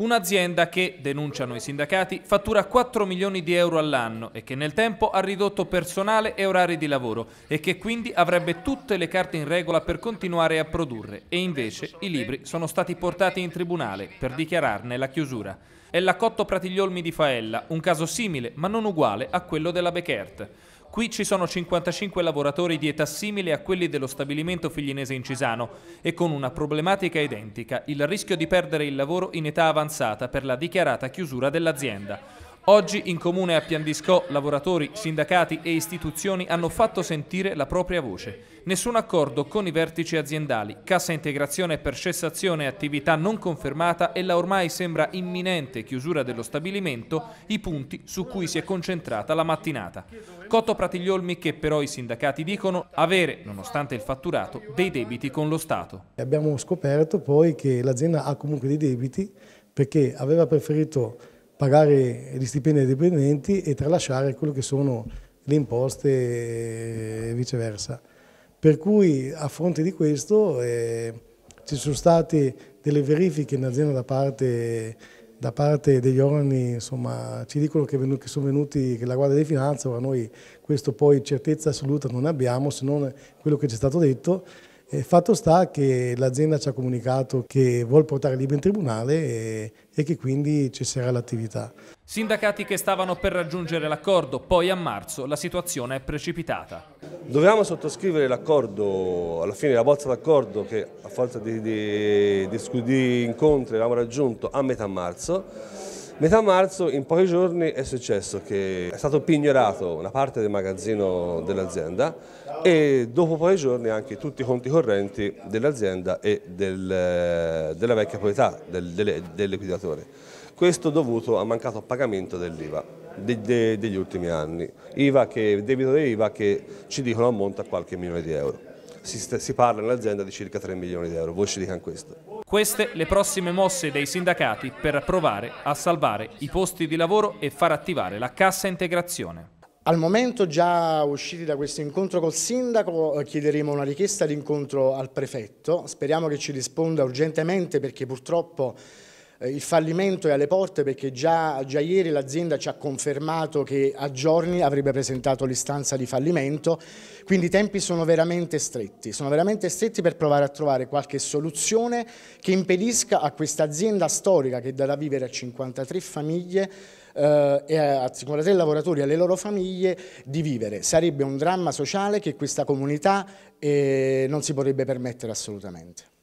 Un'azienda che, denunciano i sindacati, fattura 4 milioni di euro all'anno e che nel tempo ha ridotto personale e orari di lavoro e che quindi avrebbe tutte le carte in regola per continuare a produrre e invece i libri sono stati portati in tribunale per dichiararne la chiusura. È la Cotto Pratigliolmi di Faella, un caso simile ma non uguale a quello della Bechert. Qui ci sono 55 lavoratori di età simile a quelli dello stabilimento figlinese in Cisano e con una problematica identica, il rischio di perdere il lavoro in età avanzata per la dichiarata chiusura dell'azienda. Oggi in comune a Piandiscò lavoratori, sindacati e istituzioni hanno fatto sentire la propria voce. Nessun accordo con i vertici aziendali, cassa integrazione per cessazione attività non confermata e la ormai sembra imminente chiusura dello stabilimento, i punti su cui si è concentrata la mattinata. Cotto Pratigliolmi che però i sindacati dicono avere, nonostante il fatturato, dei debiti con lo Stato. Abbiamo scoperto poi che l'azienda ha comunque dei debiti perché aveva preferito pagare gli stipendi ai dipendenti e tralasciare quello che sono le imposte e viceversa. Per cui a fronte di questo eh, ci sono state delle verifiche in azienda da parte, da parte degli organi, insomma, ci dicono che, venuti, che sono venuti che la Guardia di Finanza, ora noi questo poi certezza assoluta non abbiamo se non quello che ci è stato detto, e fatto sta che l'azienda ci ha comunicato che vuole portare l'IBA in tribunale e, e che quindi ci sarà l'attività. Sindacati che stavano per raggiungere l'accordo, poi a marzo la situazione è precipitata. Dovevamo sottoscrivere l'accordo, alla fine la bozza d'accordo che a forza di, di, di, di incontri avevamo raggiunto a metà marzo Metà marzo, in pochi giorni, è successo che è stato pignorato una parte del magazzino dell'azienda e dopo pochi giorni anche tutti i conti correnti dell'azienda e del, eh, della vecchia proprietà del, del, liquidatore. Questo dovuto a mancato pagamento dell'IVA de, de, degli ultimi anni, IVA che, debito dell'IVA che ci dicono ammonta a qualche milione di euro. Si, si parla nell'azienda di circa 3 milioni di euro, voi ci dicano questo. Queste le prossime mosse dei sindacati per provare a salvare i posti di lavoro e far attivare la cassa integrazione. Al momento già usciti da questo incontro col sindaco eh, chiederemo una richiesta di incontro al prefetto, speriamo che ci risponda urgentemente perché purtroppo eh, il fallimento è alle porte perché già, già ieri l'azienda ci ha confermato che a giorni avrebbe presentato l'istanza di fallimento, quindi i tempi sono veramente stretti, sono veramente stretti per provare a trovare qualche soluzione che impedisca a questa azienda storica che darà vivere a 53 famiglie eh, e a 53 lavoratori e alle loro famiglie di vivere. Sarebbe un dramma sociale che questa comunità eh, non si potrebbe permettere assolutamente.